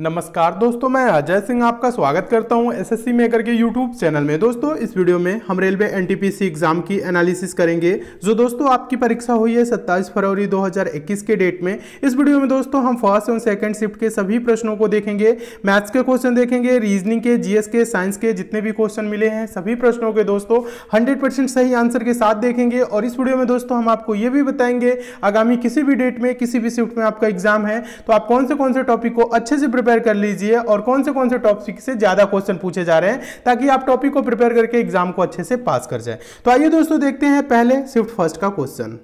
नमस्कार दोस्तों मैं अजय सिंह आपका स्वागत करता हूं एसएससी मेकर के यूट्यूब चैनल में दोस्तों इस वीडियो में हम रेलवे एनटीपीसी एग्जाम की एनालिसिस करेंगे जो दोस्तों आपकी परीक्षा हुई है 27 फरवरी 2021 के डेट में इस वीडियो में दोस्तों हम फर्स्ट एंड सेकंड शिफ्ट के सभी प्रश्नों को देखेंगे मैथ्स के क्वेश्चन देखेंगे रीजनिंग के जी के साइंस के जितने भी क्वेश्चन मिले हैं सभी प्रश्नों के दोस्तों हंड्रेड सही आंसर के साथ देखेंगे और इस वीडियो में दोस्तों हम आपको ये भी बताएंगे आगामी किसी भी डेट में किसी भी शिफ्ट में आपका एग्जाम है तो आप कौन से कौन से टॉपिक को अच्छे से प्रिपेयर कर लीजिए और कौन से कौन से टॉपिक से ज़्यादा क्वेश्चन पूछे जा रहे हैं ताकि आप टॉपिक को प्रिपेयर करके एग्जाम को अच्छे से पास कर जाए तो आइए दोस्तों देखते हैं पहले स्विफ्ट फर्स्ट का क्वेश्चन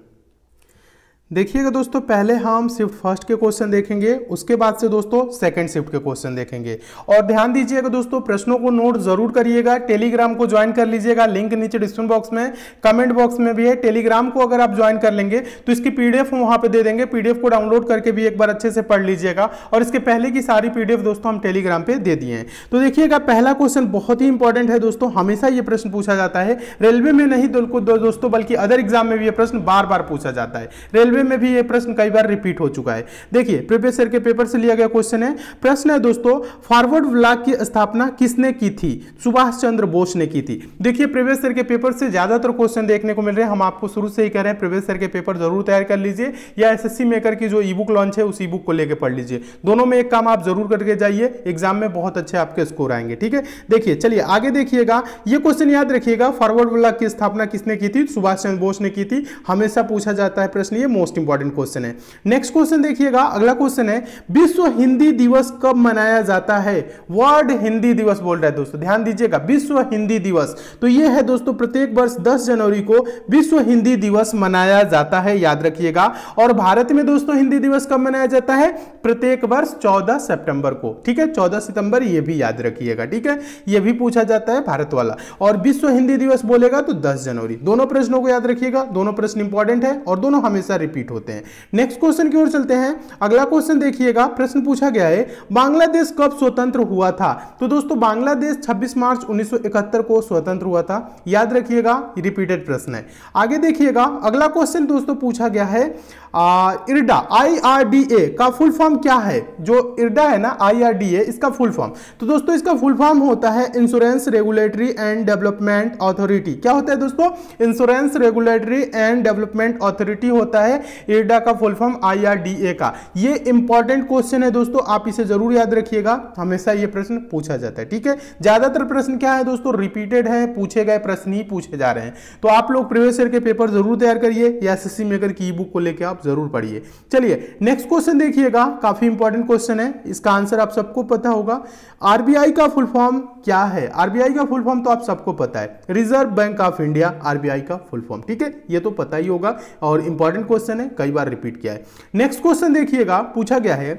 देखिएगा दोस्तों पहले हम शिफ्ट फर्स्ट के क्वेश्चन देखेंगे उसके बाद से दोस्तों सेकंड शिफ्ट के क्वेश्चन देखेंगे और ध्यान दीजिएगा दोस्तों प्रश्नों को नोट जरूर करिएगा टेलीग्राम को ज्वाइन कर लीजिएगा लिंक नीचे डिस्क्रिप्शन बॉक्स में कमेंट बॉक्स में भी है टेलीग्राम को अगर आप ज्वाइन कर लेंगे तो इसकी पीडीएफ हम वहां पर दे देंगे पीडीएफ को डाउनलोड करके भी एक बार अच्छे से पढ़ लीजिएगा और इसके पहले की सारी पीडीएफ दोस्तों हम टेलीग्राम पर दे दिए हैं तो देखिएगा पहला क्वेश्चन बहुत ही इंपॉर्टेंट है दोस्तों हमेशा ये प्रश्न पूछा जाता है रेलवे में नहीं दोस्तों बल्कि अदर एग्जाम में भी यह प्रश्न बार बार पूछा जाता है रेलवे रेलवे में भी ये प्रश्न कई बार रिपीट हो चुका है देखिए प्रीवियस ईयर के पेपर से लिया गया क्वेश्चन है प्रश्न है दोस्तों फॉरवर्ड ब्लॉक की स्थापना किसने की थी सुभाष चंद्र बोस ने की थी देखिए प्रीवियस ईयर के पेपर से ज्यादातर क्वेश्चन देखने को मिल रहे हैं हम आपको शुरू से ही कह रहे हैं प्रीवियस ईयर के पेपर जरूर तैयार कर लीजिए या एस मेकर की जो ई बुक लॉन्च है उस ई बुक को लेकर पढ़ लीजिए दोनों में एक काम आप जरूर करके जाइए एग्जाम में बहुत अच्छे आपके स्कोर आएंगे ठीक है देखिए चलिए आगे देखिएगा ये क्वेश्चन याद रखिएगा फॉरवर्ड ब्लॉक की स्थापना किसने की थी सुभाष चंद्र बोस ने की थी हमेशा पूछा जाता है प्रश्न ये मोस्ट इंपॉर्टेंट क्वेश्चन है नेक्स्ट क्वेश्चन देखिएगा अगला क्वेश्चन है विश्व हिंदी दिवस कब मनाया जाता है वर्ल्ड हिंदी दिवस बोल रहा है दोस्तों ध्यान दीजिएगा विश्व हिंदी दिवस तो यह है दोस्तों प्रत्येक वर्ष दस जनवरी को विश्व हिंदी दिवस मनाया जाता है याद रखिएगा और भारत में दोस्तों हिंदी दिवस कब मनाया जाता है प्रत्येक वर्ष चौदह सितंबर को ठीक है चौदह सितंबर यह भी याद रखिएगा ठीक है यह भी पूछा जाता है भारत वाला और विश्व हिंदी दिवस बोलेगा तो दस जनवरी दोनों प्रश्नों को याद रखिएगा दोनों प्रश्न इंपॉर्टेंट है और दोनों हमेशा रिपीट रिपीट होते हैं नेक्स्ट क्वेश्चन की ओर चलते हैं अगला क्वेश्चन देखिएगा प्रश्न पूछा गया है बांग्लादेश कब स्वतंत्र हुआ था तो दोस्तों बांग्लादेश 26 मार्च 1971 को स्वतंत्र हुआ था याद रखिएगा रिपीटेड प्रश्न है आगे देखिएगा अगला क्वेश्चन दोस्तों पूछा गया है आर डी ए का फुल फॉर्म क्या है जो इरडा है ना आई आर डी ए इसका फुल फॉर्म तो दोस्तों इसका फुल फॉर्म होता है insurance regulatory and development authority क्या होता है दोस्तों insurance regulatory and development authority होता है एडा का फुल फॉर्म आईआरडीए का ये इंपॉर्टेंट क्वेश्चन है दोस्तों आप इसे जरूर याद रखिएगा हमेशा ये प्रश्न पूछा जाता है ठीक है ज्यादातर प्रश्न क्या है दोस्तों रिपीटेड है पूछे गए प्रश्न ही पूछे जा रहे हैं तो आप लोग प्रीवियस ईयर के पेपर जरूर तैयार करिए या एस मेकर की बुक को लेकर आप जरूर पढ़िए चलिए नेक्स्ट क्वेश्चन देखिएगा काफी इंपॉर्टेंट क्वेश्चन है इसका आंसर आप सबको पता होगा आरबीआई का फुल फॉर्म क्या है आरबीआई का फुल फॉर्म तो आप सबको पता है Reserve Bank of India RBI का फुल फॉर्म ठीक है ये तो पता ही होगा और इंपॉर्टेंट क्वेश्चन क्वेश्चन है कई बार रिपीट किया है नेक्स्ट क्वेश्चन देखिएगा पूछा गया है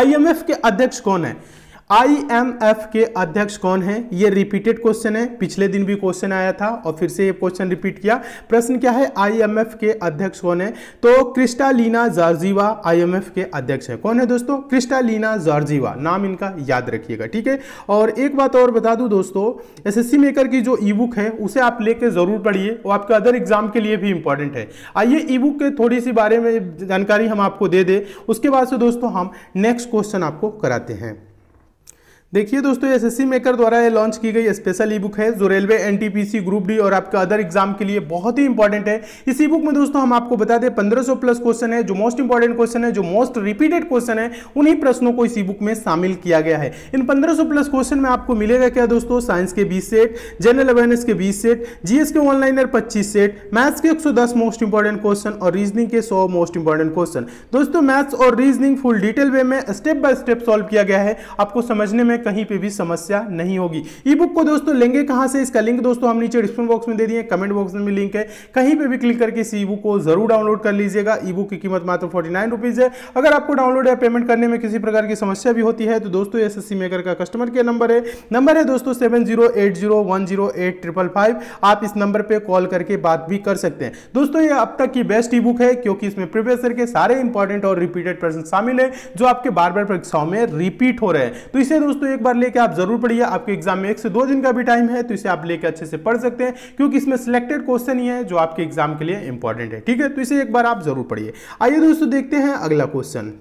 आईएमएफ के अध्यक्ष कौन है आईएमएफ के अध्यक्ष कौन है ये रिपीटेड क्वेश्चन है पिछले दिन भी क्वेश्चन आया था और फिर से ये क्वेश्चन रिपीट किया प्रश्न क्या है आईएमएफ के अध्यक्ष कौन है तो क्रिस्टालीना जार्जीवा आईएमएफ के अध्यक्ष है कौन है दोस्तों क्रिस्टालीना जार्जीवा नाम इनका याद रखिएगा ठीक है और एक बात और बता दू दोस्तों एस मेकर की जो ई बुक है उसे आप लेके जरूर पढ़िए वो आपके अदर एग्जाम के लिए भी इंपॉर्टेंट है आइए ई बुक के थोड़ी सी बारे में जानकारी हम आपको दे दें उसके बाद से दोस्तों हम नेक्स्ट क्वेश्चन आपको कराते हैं देखिए दोस्तों एसएससी मेकर द्वारा ये लॉन्च की गई स्पेशल ई बुक है जो रेलवे एनटीपीसी ग्रुप डी और आपके अदर एग्जाम के लिए बहुत ही इंपॉर्टेंट है इसी बुक में दोस्तों हम आपको बता दें 1500 प्लस क्वेश्चन है जो मोस्ट इंपॉर्टेंट क्वेश्चन है जो मोस्ट रिपीटेड क्वेश्चन है उन्हीं प्रश्नों को ई बुक में शामिल किया गया है इन पंद्रह प्लस क्वेश्चन में आपको मिलेगा क्या दोस्तों साइंस के बीस सेट जनरल अवेयरनेस के बीस सेट जीएस के ऑनलाइनर पच्चीस सेट मैथ्स के एक मोस्ट इंपॉर्टेंट क्वेश्चन और रीजनिंग के सौ मोस्ट इंपॉर्टेंट क्वेश्चन दोस्तों मैथ्स और रीजनिंग फुल डिटेल वे में स्टेप बाय स्टेप सॉल्व किया गया है आपको समझने में में कहीं पे भी समस्या नहीं होगी ई बुक को दोस्तों लेंगे कहाँ से इसका लिंक दोस्तों हम नीचे डिस्क्रिप्शन बॉक्स में दे दिए कमेंट बॉक्स में भी लिंक है कहीं पे भी क्लिक करके इस ई बुक को जरूर डाउनलोड कर लीजिएगा ई बुक की कीमत मात्र फोर्टी नाइन रुपीज़ है अगर आपको डाउनलोड या पेमेंट करने में किसी प्रकार की समस्या भी होती है तो दोस्तों एस एस मेकर का कस्टमर केयर नंबर है नंबर है दोस्तों seven zero eight zero one zero eight triple five आप इस नंबर पर कॉल करके बात भी कर सकते हैं दोस्तों ये अब तक की बेस्ट ई बुक है क्योंकि इसमें प्रीवियस के सारे इंपॉर्टेंट और रिपीटेड प्रश्न शामिल है जो आपके बार बार परीक्षाओं में रिपीट हो रहे हैं तो इसे दोस्तों तो एक बार लेके आप जरूर पढ़िए आपके एग्जाम में एक से दो दिन का भी टाइम है तो इसे आप लेके अच्छे से पढ़ सकते हैं क्योंकि इसमें सिलेक्टेड क्वेश्चन ही है जो आपके एग्जाम के लिए इंपॉर्टेंट है ठीक है तो इसे एक बार आप जरूर पढ़िए आइए दोस्तों देखते हैं अगला क्वेश्चन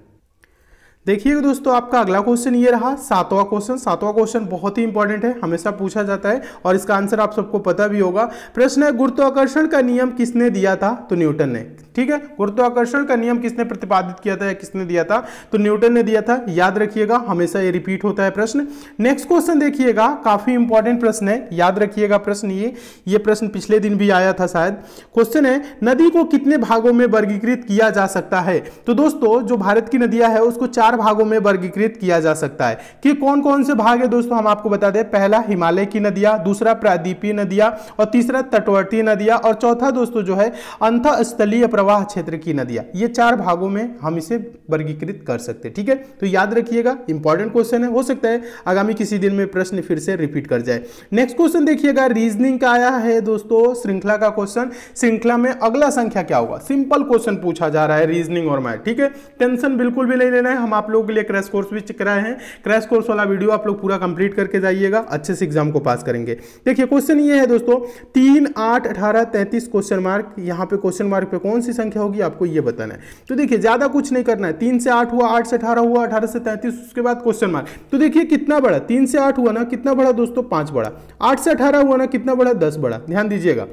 देखिए दोस्तों आपका अगला क्वेश्चन ये रहा सातवां क्वेश्चन सातवां क्वेश्चन बहुत ही इंपॉर्टेंट है हमेशा पूछा जाता है और इसका आंसर आप सबको पता भी होगा प्रश्न है गुरुत्वाकर्षण का नियम किसने दिया था तो न्यूटन ने ठीक है गुरुत्वाकर्षण का नियम किसने प्रतिपादित किया था या किसने दिया था तो न्यूटन ने दिया था याद रखिएगा हमेशा ये रिपीट होता है प्रश्न नेक्स्ट क्वेश्चन देखिएगा काफी इंपॉर्टेंट प्रश्न है याद रखिएगा प्रश्न ये ये प्रश्न पिछले दिन भी आया था शायद क्वेश्चन है नदी को कितने भागों में वर्गीकृत किया जा सकता है तो दोस्तों जो भारत की नदियां है उसको चार भागों में वर्गीकृत किया जा सकता है कि कौन कौन से भाग है दोस्तों हम आपको बता दें पहला हिमालय की नदियां दूसरा प्रादीपीय नदियां और तीसरा तटवर्ती नदियां और चौथा दोस्तों जो है अंतस्थलीय प्रवाह प्रवाह क्षेत्र की नदियां ये चार भागों में हम इसे वर्गीकृत कर सकते हैं ठीक है तो याद रखिएगा इंपॉर्टेंट क्वेश्चन है हो सकता है आगामी किसी दिन में प्रश्न फिर से रिपीट कर जाए नेक्स्ट क्वेश्चन देखिएगा रीजनिंग का आया है दोस्तों श्रृंखला का क्वेश्चन श्रृंखला में अगला संख्या क्या होगा सिंपल क्वेश्चन पूछा जा रहा है रीजनिंग और मैथ ठीक है टेंशन बिल्कुल भी नहीं लेना है हम आप लोगों के लिए क्रैश कोर्स भी कराए हैं क्रैश कोर्स वाला वीडियो आप लोग पूरा कंप्लीट करके जाइएगा अच्छे से एग्जाम को पास करेंगे देखिए क्वेश्चन ये है दोस्तों तीन आठ अठारह तैंतीस क्वेश्चन मार्क यहाँ पे क्वेश्चन मार्क पे कौन सी संख्या होगी आपको ये बताना है तो देखिए ज़्यादा कुछ नहीं करना है तीन से आठ हुआ आठ से अठारह हुआ अठारह से तैंतीस उसके बाद क्वेश्चन मार्क तो देखिए कितना बड़ा तीन से आठ हुआ ना कितना बड़ा दोस्तों पांच बड़ा आठ से अठारह हुआ ना कितना बड़ा दस बड़ा ध्यान दीजिएगा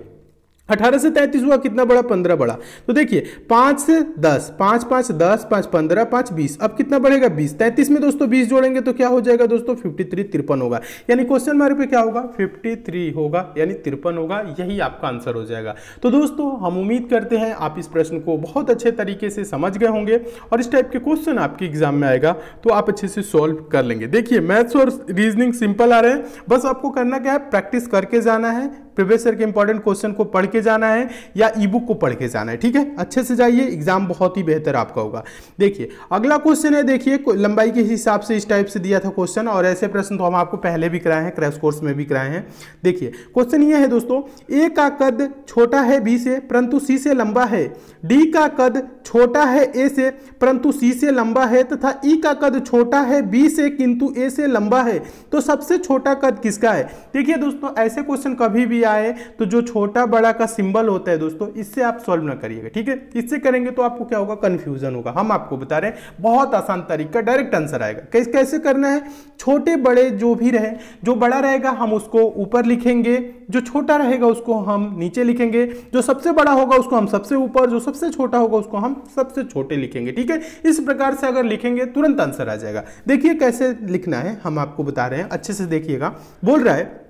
अठारह से तैंतीस हुआ कितना बड़ा पंद्रह बड़ा तो देखिए पाँच से दस पाँच पाँच दस पाँच पंद्रह पाँच बीस अब कितना बढ़ेगा बीस तैंतीस में दोस्तों बीस जोड़ेंगे तो क्या हो जाएगा दोस्तों फिफ्टी थ्री तिरपन होगा यानी क्वेश्चन मार्क पे क्या होगा फिफ्टी थ्री होगा यानी तिरपन होगा यही आपका आंसर हो जाएगा तो दोस्तों हम उम्मीद करते हैं आप इस प्रश्न को बहुत अच्छे तरीके से समझ गए होंगे और इस टाइप के क्वेश्चन आपके एग्जाम में आएगा तो आप अच्छे से सॉल्व कर लेंगे देखिए मैथ्स और रीजनिंग सिंपल आ रहे हैं बस आपको करना क्या है प्रैक्टिस करके जाना है प्रीवियस ईयर के इंपॉर्टेंट क्वेश्चन को पढ़ के जाना है या ई बुक को पढ़ के जाना है ठीक है अच्छे से जाइए एग्जाम बहुत ही बेहतर आपका होगा देखिए अगला क्वेश्चन है देखिए लंबाई के हिसाब से इस टाइप से दिया था क्वेश्चन और ऐसे प्रश्न तो हम आपको पहले भी कराए हैं क्रैश कोर्स में भी कराए हैं देखिए क्वेश्चन ये है दोस्तों ए का कद छोटा है बी से परंतु सी से लंबा है डी का कद छोटा है ए से परंतु सी से लंबा है तथा ई e का कद छोटा है बी से किंतु ए से लंबा है तो सबसे छोटा कद किसका है देखिए दोस्तों ऐसे क्वेश्चन कभी भी आए तो जो छोटा बड़ा का सिंबल होता है दोस्तों इससे आप सॉल्व ना करिएगा ठीक है इससे करेंगे तो आपको क्या होगा कंफ्यूजन होगा हम आपको बता रहे हैं बहुत आसान तरीका डायरेक्ट आंसर आएगा कैसे कैसे करना है छोटे बड़े जो भी रहे जो बड़ा रहेगा हम उसको ऊपर लिखेंगे जो छोटा रहेगा उसको हम नीचे लिखेंगे जो सबसे बड़ा होगा उसको हम सबसे ऊपर जो सबसे छोटा होगा उसको हम सबसे छोटे लिखेंगे ठीक है इस प्रकार से अगर लिखेंगे तुरंत आंसर आ जाएगा देखिए कैसे लिखना है हम आपको बता रहे हैं अच्छे से देखिएगा बोल रहा है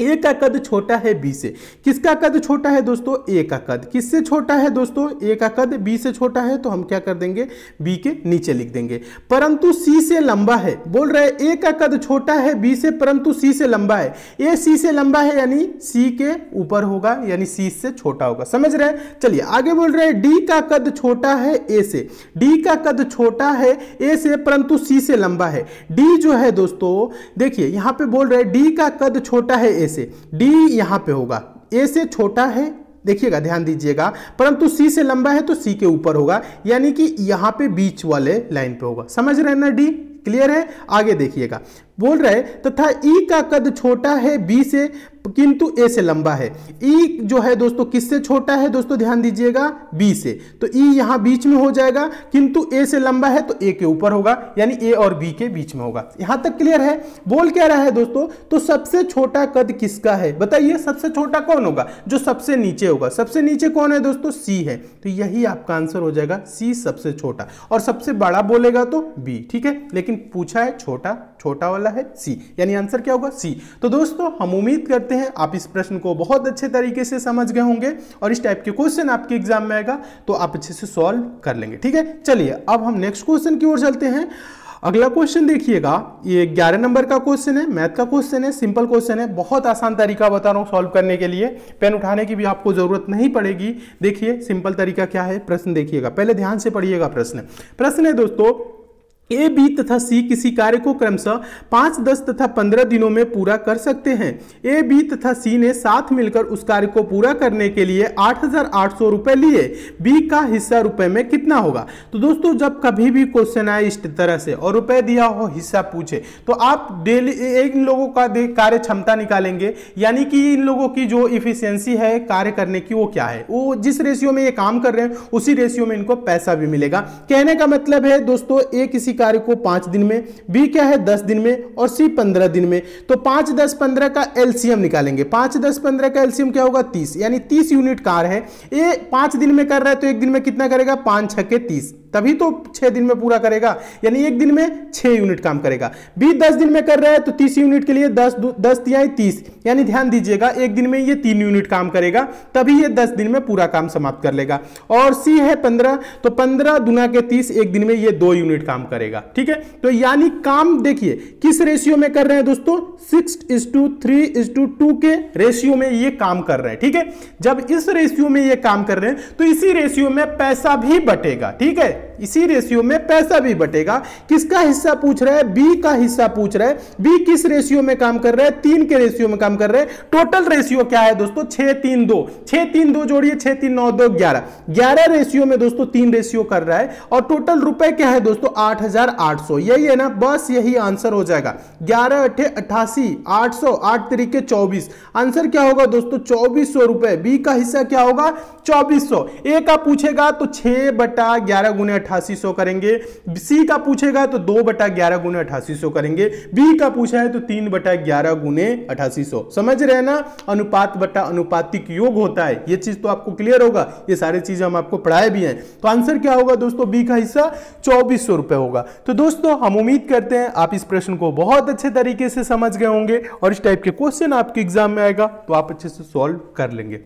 ए का कद छोटा है बी से किसका कद छोटा है दोस्तों ए का कद किससे छोटा है दोस्तों ए का कद बी से छोटा है तो हम क्या कर देंगे बी के नीचे लिख देंगे परंतु सी से लंबा है बोल रहे ए का कद छोटा है बी से परंतु सी से लंबा है ए सी से लंबा है यानी सी के ऊपर होगा यानी सी से छोटा होगा समझ रहे चलिए आगे बोल रहे डी का कद छोटा है ए से डी का कद छोटा है ए से परंतु सी से लंबा है डी जो है दोस्तों देखिए यहां पे बोल रहे डी का कद छोटा है ए से डी यहाँ पे होगा ए से छोटा है देखिएगा ध्यान दीजिएगा परंतु सी से लंबा है तो सी के ऊपर होगा यानी कि यहाँ पे बीच वाले लाइन पे होगा समझ रहे हैं ना डी क्लियर है आगे देखिएगा बोल रहा है तथा ई का कद छोटा है बी से किंतु ए से लंबा है ई जो है दोस्तों किससे छोटा है दोस्तों ध्यान दीजिएगा बी से तो ई यहां बीच में हो जाएगा किंतु ए से लंबा है तो ए के ऊपर होगा यानी ए और बी के बीच में होगा यहां तक क्लियर है बोल क्या रहा है दोस्तों तो सबसे छोटा कद किसका है बताइए सबसे छोटा कौन होगा जो सबसे नीचे होगा सबसे नीचे कौन है दोस्तों सी है तो यही आपका आंसर हो जाएगा सी सबसे छोटा और सबसे बड़ा बोलेगा तो बी ठीक है लेकिन पूछा है छोटा छोटा वाला वाला है सी यानी आंसर क्या होगा सी तो दोस्तों हम उम्मीद करते हैं आप इस प्रश्न को बहुत अच्छे तरीके से समझ गए होंगे और इस टाइप के क्वेश्चन आपके एग्जाम में आएगा तो आप अच्छे से सॉल्व कर लेंगे ठीक है चलिए अब हम नेक्स्ट क्वेश्चन की ओर चलते हैं अगला क्वेश्चन देखिएगा ये ग्यारह नंबर का क्वेश्चन है मैथ का क्वेश्चन है सिंपल क्वेश्चन है बहुत आसान तरीका बता रहा हूँ सॉल्व करने के लिए पेन उठाने की भी आपको जरूरत नहीं पड़ेगी देखिए सिंपल तरीका क्या है प्रश्न देखिएगा पहले ध्यान से पढ़िएगा प्रश्न प्रश्न है दोस्तों ए बी तथा सी किसी कार्य को क्रमशः पाँच दस तथा पंद्रह दिनों में पूरा कर सकते हैं ए बी तथा सी ने साथ मिलकर उस कार्य को पूरा करने के लिए आठ हजार आठ सौ रुपये लिए बी का हिस्सा रुपए में कितना होगा तो दोस्तों जब कभी भी क्वेश्चन आए इस तरह से और रुपए दिया हो हिस्सा पूछे तो आप डेली इन लोगों का कार्य क्षमता निकालेंगे यानी कि इन लोगों की जो इफिशियंसी है कार्य करने की वो क्या है वो जिस रेशियो में ये काम कर रहे हैं उसी रेशियो में इनको पैसा भी मिलेगा कहने का मतलब है दोस्तों ए किसी कार्य को पांच दिन में बी क्या है दस दिन में और सी पंद्रह दिन में तो पांच दस पंद्रह का एलसीएम निकालेंगे पांच दस पंद्रह का एलसीएम क्या होगा तीस यानी तीस यूनिट कार है ये पांच दिन में कर रहा है तो एक दिन में कितना करेगा पांच छके तीस तभी तो छः दिन में पूरा करेगा यानी एक दिन में छः यूनिट काम करेगा बी दस दिन में कर रहा है तो तीस यूनिट के लिए दस दस तिहाई तीस यानी ध्यान दीजिएगा एक दिन में ये तीन यूनिट काम करेगा तभी ये दस दिन में पूरा काम समाप्त कर लेगा और सी है पंद्रह तो पंद्रह दुना के तीस एक दिन में ये दो यूनिट काम करेगा ठीक है तो यानी काम देखिए किस रेशियो में कर रहे हैं दोस्तों six is to three is to two two ratio में ये काम कर रहे हैं ठीक है जब इस रेशियो में ये काम कर रहे हैं तो इसी रेशियो में पैसा भी बटेगा ठीक है इसी रेशियो में पैसा भी बटेगा किसका हिस्सा पूछ रहा है बी का हिस्सा पूछ रहा है बी किस रेशियो में काम कर रहा है तीन के रेशियो में काम कर रहे हैं टोटल रेशियो क्या है दोस्तों छह तीन दो छह तीन दो जोड़िए छह तीन नौ दो ग्यारह ग्यारह रेशियो में दोस्तों तीन रेशियो कर रहा है और टोटल रुपए क्या है दोस्तों आठ हजार आठ सौ यही है ना बस यही आंसर हो जाएगा ग्यारह अठे अट्ठासी आठ सौ आठ तरीके चौबीस आंसर क्या होगा दोस्तों चौबीस सौ रुपए बी का हिस्सा क्या होगा चौबीस सौ ए का पूछेगा तो छह बटा ग्यारह गुना अट्ठासी सौ करेंगे सी का पूछेगा तो दो बटा ग्यारह गुने अठासी सौ करेंगे बी का पूछा है तो तीन बटा ग्यारह गुने अठासी सौ समझ रहे ना अनुपात बटा अनुपातिक योग होता है यह चीज तो आपको क्लियर होगा ये सारी चीज हम आपको पढ़ाए भी हैं तो आंसर क्या होगा दोस्तों बी का हिस्सा चौबीस होगा तो दोस्तों हम उम्मीद करते हैं आप इस प्रश्न को बहुत अच्छे तरीके से समझ गए होंगे और इस टाइप के क्वेश्चन आपके एग्जाम में आएगा तो आप अच्छे से सॉल्व कर लेंगे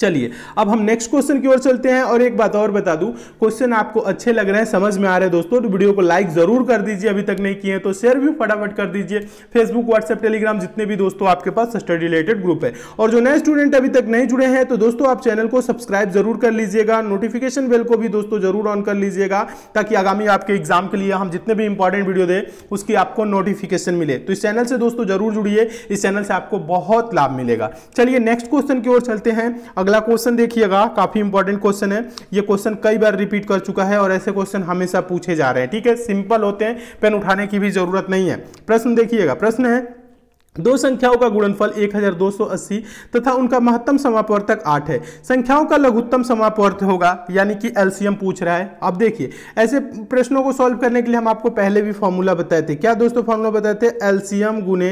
चलिए अब हम नेक्स्ट क्वेश्चन की ओर चलते हैं और एक बात और बता दूं क्वेश्चन आपको अच्छे लग रहे हैं समझ में आ रहे हैं दोस्तों तो वीडियो को लाइक जरूर कर दीजिए अभी तक नहीं किए तो शेयर भी फटाफट कर दीजिए फेसबुक व्हाट्सएप टेलीग्राम जितने भी दोस्तों आपके पास स्टडी रिलेटेड ग्रुप है और जो नए स्टूडेंट अभी तक नहीं जुड़े हैं तो दोस्तों आप चैनल को सब्सक्राइब जरूर कर लीजिएगा नोटिफिकेशन बेल को भी दोस्तों जरूर ऑन कर लीजिएगा ताकि आगामी आपके एग्जाम के लिए हम जितने भी इंपॉर्टेंट वीडियो दें उसकी आपको नोटिफिकेशन मिले तो इस चैनल से दोस्तों जरूर जुड़िए इस चैनल से आपको बहुत लाभ मिलेगा चलिए नेक्स्ट क्वेश्चन की ओर चलते हैं अगला क्वेश्चन देखिएगा काफी इंपॉर्टेंट क्वेश्चन है ये क्वेश्चन कई बार रिपीट कर चुका है और ऐसे क्वेश्चन हमेशा पूछे जा रहे हैं ठीक है सिंपल होते हैं पेन उठाने की भी जरूरत नहीं है प्रश्न देखिएगा प्रश्न है दो संख्याओं का गुणनफल 1280 तथा उनका महत्तम समापवर्तक 8 है संख्याओं का लघुत्तम समापवर्त होगा यानी कि एलसीएम पूछ रहा है अब देखिए ऐसे प्रश्नों को सॉल्व करने के लिए हम आपको पहले भी फॉर्मूला बताए थे क्या दोस्तों फॉर्मूला बताए थे एलसीएम गुने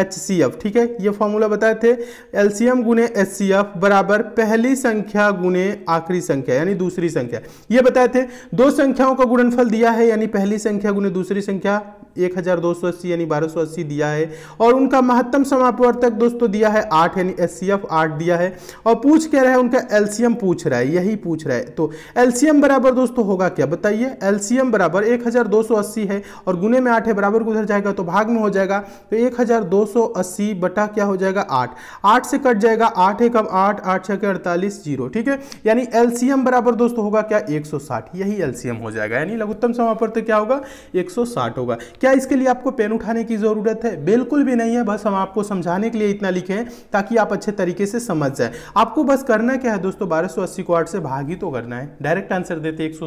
एच सी एफ ठीक है ये फॉर्मूला बताए थे एल सी एम गुने एच सी एफ बराबर पहली संख्या गुने आखिरी संख्या यानी दूसरी संख्या ये बताए थे दो संख्याओं का गुणनफल दिया है यानी पहली संख्या गुने दूसरी संख्या एक हज़ार दो सौ अस्सी यानी बारह सौ अस्सी दिया है और उनका महत्तम समापवर्तक दोस्तों दिया है आठ यानी एस सी एफ आठ दिया है और पूछ क्या रहा है उनका एलसीएम पूछ रहा है यही पूछ रहा है तो एलसीएम बराबर दोस्तों होगा क्या बताइए एलसीएम बराबर एक हज़ार दो सौ अस्सी है और गुने में आठ है बराबर गुजर जाएगा तो भाग में हो जाएगा तो एक हज़ार दो सौ अस्सी बटा क्या हो जाएगा आठ आठ से कट जाएगा आठ एक अब आठ आठ छः के अड़तालीस जीरो ठीक है यानी एलसीएम बराबर दोस्तों होगा क्या एक सौ साठ यही एलसीएम हो जाएगा यानी लघुत्तम समापवर्तक क्या होगा एक सौ साठ होगा क्या इसके लिए आपको पेन उठाने की ज़रूरत है बिल्कुल भी नहीं है बस हम आपको समझाने के लिए इतना लिखे हैं ताकि आप अच्छे तरीके से समझ जाए आपको बस करना क्या है दोस्तों बारह को आठ से भाग ही तो करना है डायरेक्ट आंसर देते एक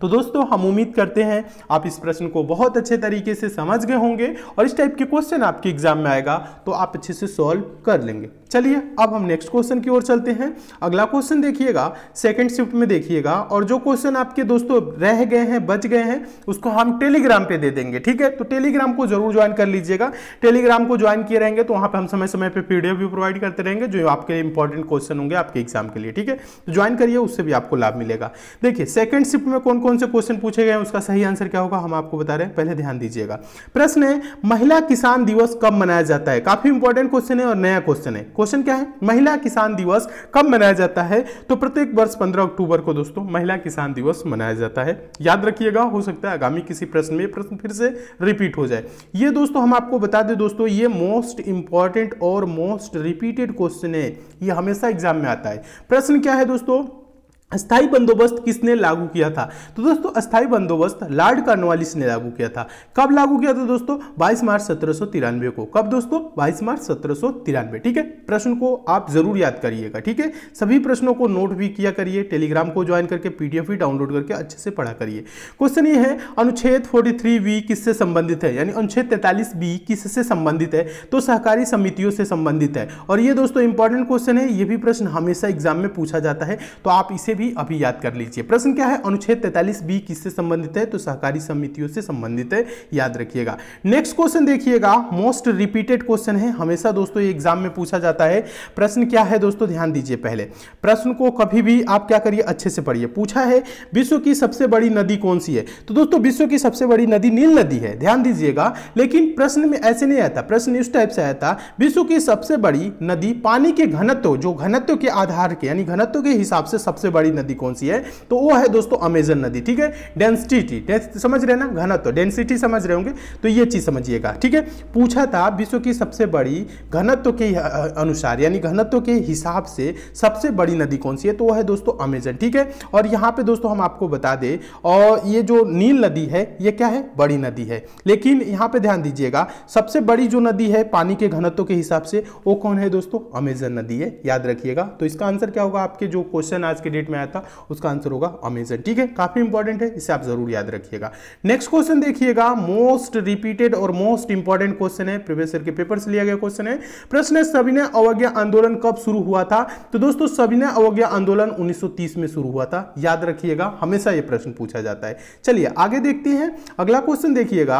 तो दोस्तों हम उम्मीद करते हैं आप इस प्रश्न को बहुत अच्छे तरीके से समझ गए होंगे और इस टाइप के क्वेश्चन आपके एग्जाम में आएगा तो आप अच्छे से सॉल्व कर लेंगे चलिए अब हम नेक्स्ट क्वेश्चन की ओर चलते हैं अगला क्वेश्चन देखिएगा सेकंड शिफ्ट में देखिएगा और जो क्वेश्चन आपके दोस्तों रह गए हैं बच गए हैं उसको हम टेलीग्राम पे दे देंगे ठीक है तो टेलीग्राम को जरूर ज्वाइन कर लीजिएगा टेलीग्राम को ज्वाइन किए रहेंगे तो वहां पर हम समय समय पर पीडीएफ भी प्रोवाइड करते रहेंगे जो आपके इंपॉर्टेंट क्वेश्चन होंगे आपके एग्जाम के लिए ठीक है तो ज्वाइन करिए उससे भी आपको लाभ मिलेगा देखिए सेकंड शिफ्ट में कौन कौन से क्वेश्चन पूछे गए हैं उसका सही आंसर क्या होगा हम आपको बता रहे हैं पहले ध्यान दीजिएगा प्रश्न है महिला किसान दिवस कब मनाया जाता है काफी इंपॉर्टेंट क्वेश्चन है और नया क्वेश्चन है क्वेश्चन क्या है महिला किसान दिवस कब मनाया जाता है तो प्रत्येक वर्ष 15 अक्टूबर को दोस्तों महिला किसान दिवस मनाया जाता है याद रखिएगा हो सकता है आगामी किसी प्रश्न में प्रश्न फिर से रिपीट हो जाए ये दोस्तों हम आपको बता दें दोस्तों ये मोस्ट इंपॉर्टेंट और मोस्ट रिपीटेड क्वेश्चन है ये हमेशा एग्जाम में आता है प्रश्न क्या है दोस्तों अस्थाई बंदोबस्त किसने लागू किया था तो दोस्तों अस्थाई बंदोबस्त लॉर्ड कार्नवालिस ने लागू किया था कब लागू किया था दोस्तों 22 मार्च सत्रह को कब दोस्तों 22 मार्च सत्रह ठीक है प्रश्न को आप जरूर याद करिएगा ठीक है सभी प्रश्नों को नोट भी किया करिए टेलीग्राम को ज्वाइन करके पीडीएफ भी डाउनलोड करके अच्छे से पढ़ा करिए क्वेश्चन ये है अनुच्छेद फोर्टी बी किससे संबंधित है यानी अनुच्छेद तैतालीस बी किससे संबंधित है तो सहकारी समितियों से संबंधित है और ये दोस्तों इंपॉर्टेंट क्वेश्चन है ये भी प्रश्न हमेशा एग्जाम में पूछा जाता है तो आप इसे भी अभी याद कर लीजिए प्रश्न क्या है अनुच्छेद तैतालीस बी किससे संबंधित है तो सहकारी समितियों से संबंधित है याद रखिएगा नेक्स्ट क्वेश्चन देखिएगा मोस्ट रिपीटेड क्वेश्चन है हमेशा दोस्तों एग्जाम में पूछा जाता है प्रश्न क्या है दोस्तों ध्यान दीजिए पहले प्रश्न को कभी भी आप क्या करिए अच्छे से पढ़िए पूछा है विश्व की सबसे बड़ी नदी कौन सी है तो दोस्तों विश्व की सबसे बड़ी नदी नील नदी है ध्यान दीजिएगा लेकिन प्रश्न में ऐसे नहीं आता प्रश्न इस टाइप से आया था विश्व की सबसे बड़ी नदी पानी के घनत्व जो घनत्व के आधार के यानी घनत्व के हिसाब से सबसे बड़ी बड़ी नदी कौन सी है तो वो है दोस्तों अमेजन नदी ठीक है डेंसिटी समझ रहे ना घनत्व डेंसिटी समझ रहे होंगे तो ये चीज़ समझिएगा ठीक है पूछा था विश्व की सबसे बड़ी घनत्व के अनुसार यानी घनत्व के हिसाब से सबसे बड़ी नदी कौन सी है तो वो है दोस्तों अमेजन ठीक है और यहाँ पे दोस्तों हम आपको बता दें और ये जो नील नदी है ये क्या है बड़ी नदी है लेकिन यहाँ पे ध्यान दीजिएगा सबसे बड़ी जो नदी है पानी के घनत्व के हिसाब से वो कौन है दोस्तों अमेजन नदी है याद रखिएगा तो इसका आंसर क्या होगा आपके जो क्वेश्चन आज के डेट में आया था उसका आंसर होगा अमेजन ठीक है काफी इंपॉर्टेंट है इसे आप जरूर याद रखिएगा नेक्स्ट क्वेश्चन देखिएगा मोस्ट रिपीटेड और मोस्ट इंपॉर्टेंट क्वेश्चन है प्रीवियस के पेपर से लिया गया क्वेश्चन है प्रश्न है सविनय अवज्ञा आंदोलन कब शुरू हुआ था तो दोस्तों सविनय अवज्ञा आंदोलन उन्नीस में शुरू हुआ था याद रखिएगा हमेशा यह प्रश्न पूछा जाता है चलिए आगे देखते हैं अगला क्वेश्चन देखिएगा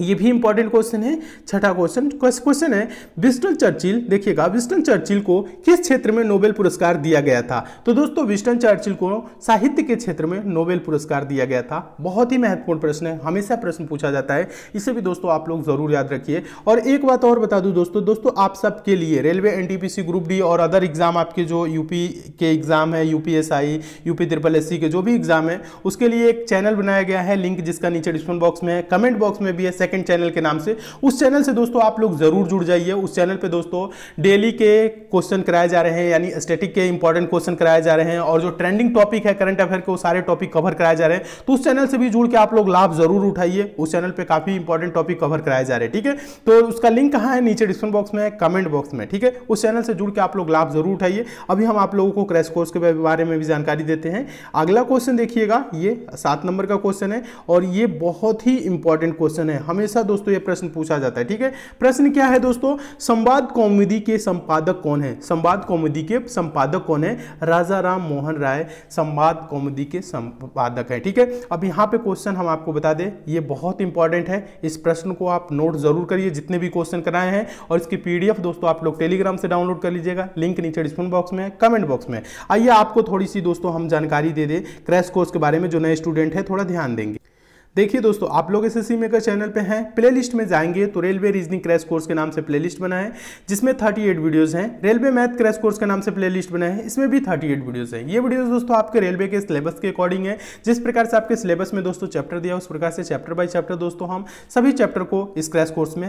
ये भी इंपॉर्टेंट क्वेश्चन है छठा क्वेश्चन क्वेश्चन है विस्टन चर्चिल देखिएगा विस्टन चर्चिल को किस क्षेत्र में नोबेल पुरस्कार दिया गया था तो दोस्तों विस्टन चर्चिल को साहित्य के क्षेत्र में नोबेल पुरस्कार दिया गया था बहुत ही महत्वपूर्ण प्रश्न है हमेशा प्रश्न पूछा जाता है इसे भी दोस्तों आप लोग जरूर याद रखिए और एक बात और बता दूँ दोस्तों दोस्तों आप सबके लिए रेलवे एन ग्रुप डी और अदर एग्जाम आपके जो यूपी के एग्जाम है यूपीएसआई यूपी त्रिपल एस के जो भी एग्जाम है उसके लिए एक चैनल बनाया गया है लिंक जिसका नीचे डिस्क्रिप्शन बॉक्स में है कमेंट बॉक्स में भी है सेकंड चैनल के नाम से उस चैनल से दोस्तों आप लोग जरूर जुड़ जाइए उस चैनल पे दोस्तों डेली के क्वेश्चन कराए जा रहे हैं यानी स्टेटिक के इंपॉर्टेंट क्वेश्चन कराए जा रहे हैं और जो ट्रेंडिंग टॉपिक है करंट अफेयर के वो सारे टॉपिक कवर कराए जा रहे हैं तो उस चैनल से भी जुड़ के आप लोग लाभ जरूर उठाइए उस चैनल पर काफी इंपॉर्टेंट टॉपिक कवर कराए जा रहे हैं ठीक है तो उसका लिंक कहाँ है नीचे डिस्क्रिप्शन बॉक्स में कमेंट बॉक्स में ठीक है उस चैनल से जुड़ के आप लोग लाभ जरूर उठाइए अभी हम आप लोगों को क्रैश कोर्स के बारे में भी जानकारी देते हैं अगला क्वेश्चन देखिएगा ये सात नंबर का क्वेश्चन है और ये बहुत ही इंपॉर्टेंट क्वेश्चन है हम हमेशा दोस्तों ये प्रश्न पूछा जाता है ठीक है प्रश्न क्या है दोस्तों संवाद कौमुदी के संपादक कौन है संवाद कौमुदी के संपादक कौन है राजा राम मोहन राय संवाद कौमुदी के संपादक है ठीक है अब यहाँ पे क्वेश्चन हम आपको बता दें ये बहुत इंपॉर्टेंट है इस प्रश्न को आप नोट जरूर करिए जितने भी क्वेश्चन कराए हैं और इसकी पीडीएफ दोस्तों आप लोग टेलीग्राम से डाउनलोड कर लीजिएगा लिंक नीचे डिस्क्रिप्शन बॉक्स में कमेंट बॉक्स में आइए आपको थोड़ी सी दोस्तों हम जानकारी दे दें क्रैश कोर्स के बारे में जो नए स्टूडेंट है थोड़ा ध्यान देंगे देखिए दोस्तों आप लोग एस एस मेकर चैनल पे हैं प्लेलिस्ट में जाएंगे तो रेलवे रीजनिंग क्रैश कोर्स के नाम से प्लेलिस्ट बना है जिसमें 38 वीडियोस हैं रेलवे मैथ क्रैश कोर्स के नाम से प्लेलिस्ट बना है इसमें भी 38 वीडियोस हैं ये वीडियोस दोस्तों आपके रेलवे के सिलेबस के अकॉर्डिंग है जिस प्रकार से आपके सिलेबस में दोस्तों चैप्टर दिया उस प्रकार से चैप्टर बाई चैप्टर दोस्तों हम सभी चैप्टर को इस क्रैश कोर्स में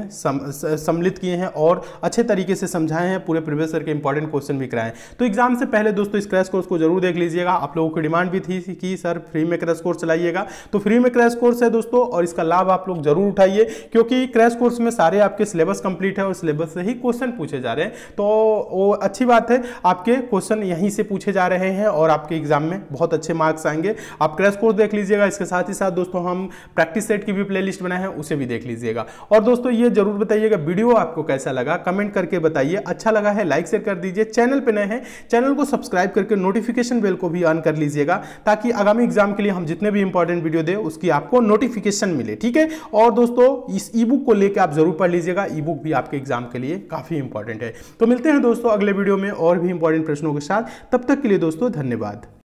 सम्मिलित किए हैं और अच्छे तरीके से समझाए हैं पूरे प्रोफेसर के इंपॉर्टेंट क्वेश्चन भी कराएं तो एग्जाम से पहले दोस्तों इस क्रैश कोर्स को जरूर देख लीजिएगा आप लोगों की डिमांड भी थी कि सर फ्री में क्रैश कोर्स चलाइएगा तो फ्री में क्रैश कोर्स कोर्स है दोस्तों और इसका लाभ आप लोग जरूर उठाइए क्योंकि क्रैश कोर्स में सारे आपके सिलेबस कंप्लीट है और सिलेबस से ही क्वेश्चन पूछे जा रहे हैं तो वो अच्छी बात है आपके क्वेश्चन यहीं से पूछे जा रहे हैं और आपके एग्जाम में बहुत अच्छे मार्क्स आएंगे आप क्रैश कोर्स देख लीजिएगा इसके साथ ही साथ दोस्तों हम प्रैक्टिस सेट की भी प्ले लिस्ट बनाए हैं उसे भी देख लीजिएगा और दोस्तों ये जरूर बताइएगा वीडियो आपको कैसा लगा कमेंट करके बताइए अच्छा लगा है लाइक शेयर कर दीजिए चैनल पर नए हैं चैनल को सब्सक्राइब करके नोटिफिकेशन बेल को भी ऑन कर लीजिएगा ताकि आगामी एग्जाम के लिए हम जितने भी इंपॉर्टेंट वीडियो दें उसकी आपको नोटिफिकेशन मिले ठीक है और दोस्तों इस ई बुक को लेकर आप जरूर पढ़ लीजिएगा ई बुक भी आपके एग्जाम के लिए काफ़ी इंपॉर्टेंट है तो मिलते हैं दोस्तों अगले वीडियो में और भी इंपॉर्टेंट प्रश्नों के साथ तब तक के लिए दोस्तों धन्यवाद